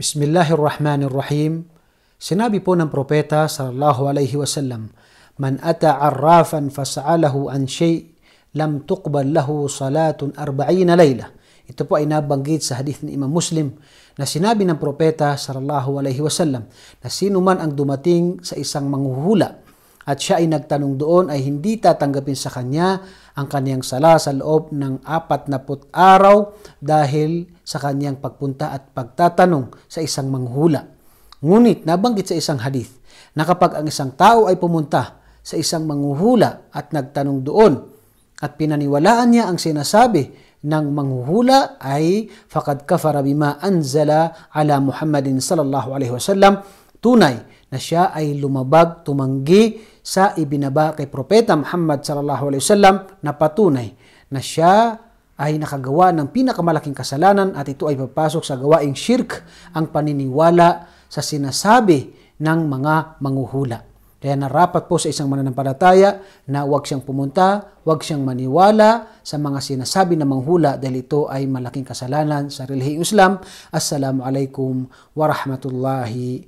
Bismillahirrahmanirrahim. Sinabi po ng propeta sallallahu alaihi wasallam, "Man ata arrafan fas'alahu an shay lam tuqbal lahu salatun 40 layla." Ito po ay nabanggit sa hadith ni Imam Muslim na sinabi ng propeta sallallahu alaihi wasallam na sino man ang dumating sa isang manghuhula at siya ay nagtanong doon ay hindi tatanggapin sa kanya ang kaniyang sala sa loob ng apat na put araw dahil sa kaniyang pagpunta at pagtatanong sa isang manghula. Ngunit nabanggit sa isang hadith na kapag ang isang tao ay pumunta sa isang manghuhula at nagtanong doon at pinaniwalaan niya ang sinasabi ng manghuhula ay fakad kafara bima anzala ala Muhammadin sallallahu alaihi wasallam Tunay na siya ay lumabag, tumanggi sa ibinaba kay Propeta Muhammad sallallahu alaihi wasallam na patunay na siya ay nakagawa ng pinakamalaking kasalanan at ito ay papasok sa gawaing shirk ang paniniwala sa sinasabi ng mga manguhula. Kaya narapat po sa isang mananampalataya na huwag siyang pumunta, huwag siyang maniwala sa mga sinasabi ng manghula dahil ito ay malaking kasalanan sa relihiyong Islam. Assalamu alaikum wa rahmatullahi